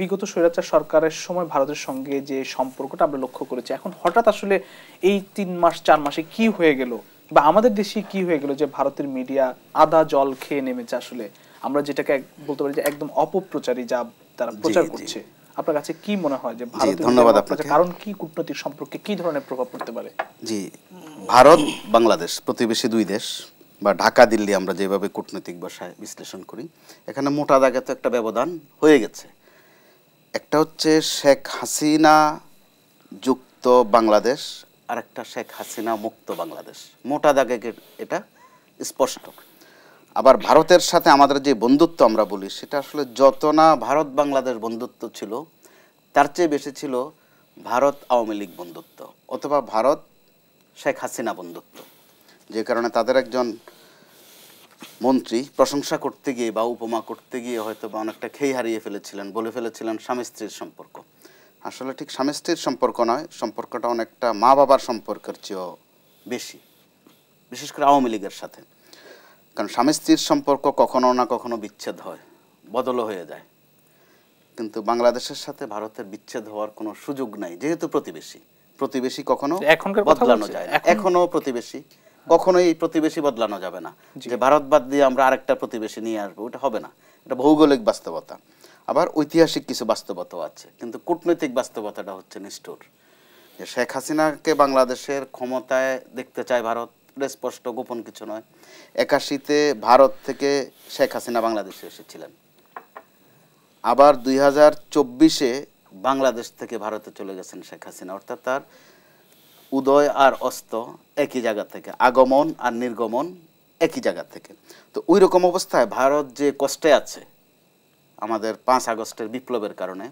বিগত স্বৈরাচার সরকারের সময় ভারতের সঙ্গে যে সম্পর্কটা আমরা লক্ষ্য করেছি এখন হঠাৎ আসলে এই তিন মাস চার মাসে কি হয়ে গেল বা আমাদের দেশে কি হয়ে গেল যে ভারতের মিডিয়া আদা জল খেয়ে নেমেছে আসলে আমরা যেটাকে বলতে পারি যে একদম অপপ্রচারী যা তারা প্রচার করছে আপনার কাছে কি মনে হয় যে ধন্যবাদ আপনাকে কারণ কি কূটনৈতিক সম্পর্কে কি ধরনের প্রভাব পড়তে পারে জি ভারত বাংলাদেশ প্রতিবেশী দুই দেশ বা ঢাকা দিল্লি আমরা যেভাবে কূটনৈতিক ভাষায় বিশ্লেষণ করি এখানে মোটা দাগে তো একটা ব্যবধান হয়ে গেছে একটা হচ্ছে শেখ হাসিনা যুক্ত বাংলাদেশ আর একটা শেখ হাসিনা মুক্ত বাংলাদেশ মোটা দাগে এটা স্পষ্ট আবার ভারতের সাথে আমাদের যে বন্ধুত্ব আমরা বলি সেটা আসলে যত না ভারত বাংলাদেশ বন্ধুত্ব ছিল তার চেয়ে বেশি ছিল ভারত আওয়ামী লীগ বন্ধুত্ব অথবা ভারত শেখ হাসিনা বন্ধুত্ব যে কারণে তাদের একজন মন্ত্রী প্রশংসা করতে গিয়ে বা উপমা করতে গিয়ে হয়তো বা অনেকটা খেই হারিয়ে ফেলেছিলেন বলে ফেলেছিলেন স্বামী স্ত্রীর সম্পর্ক আসলে ঠিক স্বামী স্ত্রীর সম্পর্ক নয় সম্পর্কটা অনেকটা মা বাবার সম্পর্কের চেয়েও বেশি বিশেষ করে আওয়ামী লীগের সাথে কারণ স্বামী স্ত্রীর সম্পর্ক কখনো না কখনো বিচ্ছেদ হয় বদলও হয়ে যায় কিন্তু বাংলাদেশের সাথে ভারতের বিচ্ছেদ হওয়ার কোনো সুযোগ নাই যেহেতু প্রতিবেশী প্রতিবেশী কখনো বদলানো যায় এখনো প্রতিবেশী কখনোই এই প্রতিবেশী বদলানো যাবে না যে ভারত বাদ দিয়ে আমরা আরেকটা প্রতিবেশী নিয়ে আসবো ওটা হবে না এটা ভৌগোলিক বাস্তবতা আবার ঐতিহাসিক কিছু বাস্তবতাও আছে কিন্তু কূটনৈতিক বাস্তবতাটা হচ্ছে নিষ্ঠুর যে শেখ হাসিনাকে বাংলাদেশের ক্ষমতায় দেখতে চায় ভারত স্পষ্ট গোপন কিছু নয় একাশিতে ভারত থেকে শেখ হাসিনা বাংলাদেশে এসেছিলেন আবার দুই হাজার চব্বিশে বাংলাদেশ থেকে ভারতে চলে গেছেন শেখ হাসিনা অর্থাৎ তার উদয় আর অস্ত একই জায়গা থেকে আগমন আর নির্গমন একই জায়গা থেকে তো ওই রকম অবস্থায় ভারত যে কষ্টে আছে আমাদের পাঁচ আগস্টের বিপ্লবের কারণে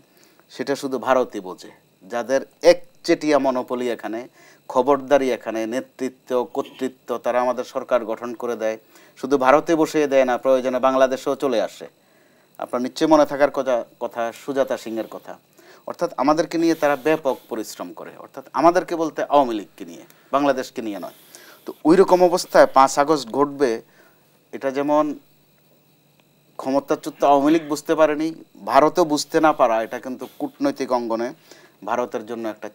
সেটা শুধু ভারতই বোঝে যাদের এক চেটিয়া মনোপলি এখানে খবরদারি এখানে নেতৃত্ব কর্তৃত্ব তারা আমাদের সরকার গঠন করে দেয় শুধু ভারতে বসিয়ে দেয় না প্রয়োজনে বাংলাদেশেও চলে আসে আপনার নিশ্চয় মনে থাকার কথা কথা সুজাতা সিংয়ের কথা অর্থাৎ আমাদেরকে নিয়ে তারা ব্যাপক পরিশ্রম করে অর্থাৎ আমাদেরকে বলতে আওয়ামী লীগকে নিয়ে বাংলাদেশকে নিয়ে নয় তো ওই রকম অবস্থায় পাঁচ আগস্ট ঘটবে এটা যেমন ক্ষমতাচ্যুত আওয়ামী লীগ বুঝতে পারেনি ভারতও বুঝতে না পারা এটা কিন্তু কূটনৈতিক অঙ্গনে ভারতের জন্য একটা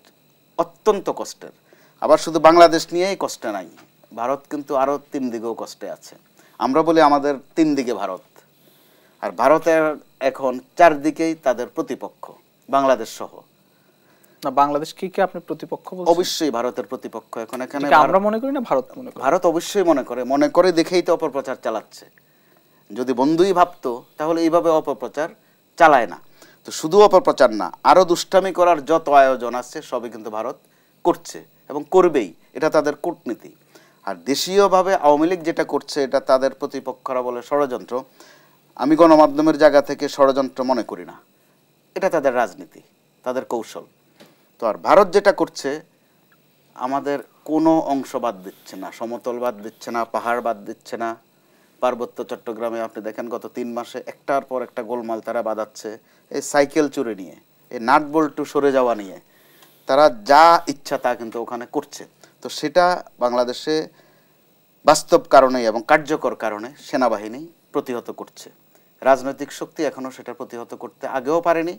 অত্যন্ত কষ্টের আবার শুধু বাংলাদেশ নিয়েই কষ্টে নাই ভারত কিন্তু আরও তিন দিকেও কষ্টে আছে আমরা বলি আমাদের তিন দিকে ভারত আর ভারতের এখন চারদিকেই তাদের প্রতিপক্ষ বাংলাদেশ সহ না বাংলাদেশ কি কি আপনি প্রতিপক্ষ বলছেন অবশ্যই ভারতের প্রতিপক্ষ এখন এখানে আমরা মনে করি না ভারত মনে করে ভারত অবশ্যই মনে করে মনে করে দেখেই তো অপপ্রচার চালাচ্ছে যদি বন্ধুই ভাবতো তাহলে এইভাবে অপপ্রচার চালায় না তো শুধু অপপ্রচার না আরও দুষ্টামি করার যত আয়োজন আছে সবই কিন্তু ভারত করছে এবং করবেই এটা তাদের কূটনীতি আর দেশীয়ভাবে আওয়ামী লীগ যেটা করছে এটা তাদের প্রতিপক্ষরা বলে ষড়যন্ত্র আমি গণমাধ্যমের জায়গা থেকে ষড়যন্ত্র মনে করি না এটা তাদের রাজনীতি তাদের কৌশল তো আর ভারত যেটা করছে আমাদের কোনো অংশ বাদ দিচ্ছে না সমতল বাদ দিচ্ছে না পাহাড় বাদ দিচ্ছে না পার্বত্য চট্টগ্রামে আপনি দেখেন গত তিন মাসে একটার পর একটা গোলমাল তারা বাদাচ্ছে এই সাইকেল চুরি নিয়ে এই নাট বল্টু সরে যাওয়া নিয়ে তারা যা ইচ্ছা তা কিন্তু ওখানে করছে তো সেটা বাংলাদেশে বাস্তব কারণে এবং কার্যকর কারণে সেনাবাহিনী প্রতিহত করছে রাজনৈতিক শক্তি এখনও সেটা প্রতিহত করতে আগেও পারেনি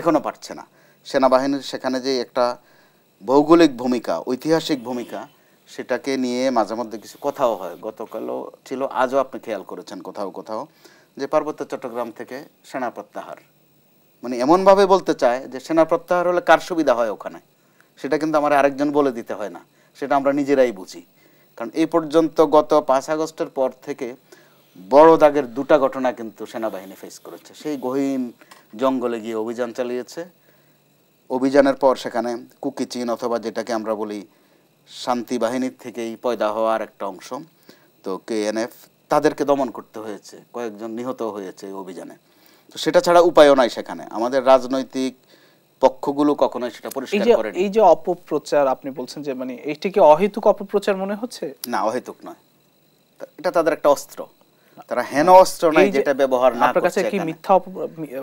এখনও পারছে না সেনাবাহিনীর সেখানে যে একটা ভৌগোলিক ভূমিকা ঐতিহাসিক ভূমিকা সেটাকে নিয়ে মাঝে মধ্যে কিছু কথাও হয় গতকালও ছিল আজও আপনি খেয়াল করেছেন কোথাও কোথাও যে পার্বত্য চট্টগ্রাম থেকে সেনা প্রত্যাহার মানে এমনভাবে বলতে চায় যে সেনা প্রত্যাহার হলে কার সুবিধা হয় ওখানে সেটা কিন্তু আমার আরেকজন বলে দিতে হয় না সেটা আমরা নিজেরাই বুঝি কারণ এই পর্যন্ত গত পাঁচ আগস্টের পর থেকে বড় দাগের দুটা ঘটনা কিন্তু সেনাবাহিনী ফেস করেছে সেই গহীন জঙ্গলে গিয়ে অভিযান চালিয়েছে অভিযানের পর সেখানে কুকি চিন অথবা যেটাকে আমরা বলি শান্তি বাহিনীর থেকেই পয়দা হওয়ার একটা অংশ তো কেএনএফ তাদেরকে দমন করতে হয়েছে কয়েকজন নিহত হয়েছে এই অভিযানে তো সেটা ছাড়া উপায়ও নাই সেখানে আমাদের রাজনৈতিক পক্ষগুলো কখনোই সেটা পরিষ্কার করে এই যে অপপ্রচার আপনি বলছেন যে মানে এইটিকে অহেতুক অপপ্রচার মনে হচ্ছে না অহেতুক নয় এটা তাদের একটা অস্ত্র তারা হেন অস্ত্র নাই যেটা ব্যবহার না কাছে কি মিথ্যা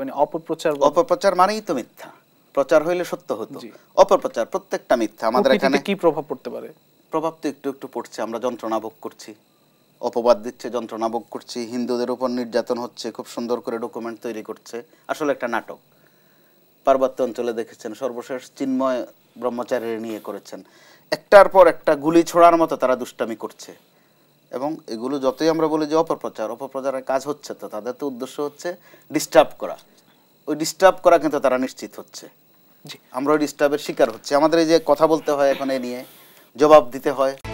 মানে অপপ্রচার অপপ্রচার মানেই তো মিথ্যা প্রচার হইলে সত্য হতো অপপ্রচার প্রত্যেকটা মিথ্যা আমাদের এখানে কি প্রভাব পড়তে পারে প্রভাব তো একটু একটু পড়ছে আমরা যন্ত্রণা ভোগ করছি অপবাদ দিচ্ছে যন্ত্রণা ভোগ করছি হিন্দুদের উপর নির্যাতন হচ্ছে খুব সুন্দর করে ডকুমেন্ট তৈরি করছে আসলে একটা নাটক পার্বত্য অঞ্চলে দেখেছেন সর্বশেষ চিন্ময় ব্রহ্মচারী নিয়ে করেছেন একটার পর একটা গুলি ছোড়ার মতো তারা দুষ্টামি করছে এবং এগুলো যতই আমরা বলি যে অপপ্রচার অপপ্রচারের কাজ হচ্ছে তো তাদের তো উদ্দেশ্য হচ্ছে ডিস্টার্ব করা ওই ডিস্টার্ব করা কিন্তু তারা নিশ্চিত হচ্ছে আমরা ওই ডিস্টার্বের শিকার হচ্ছে আমাদের এই যে কথা বলতে হয় এখন এ নিয়ে জবাব দিতে হয়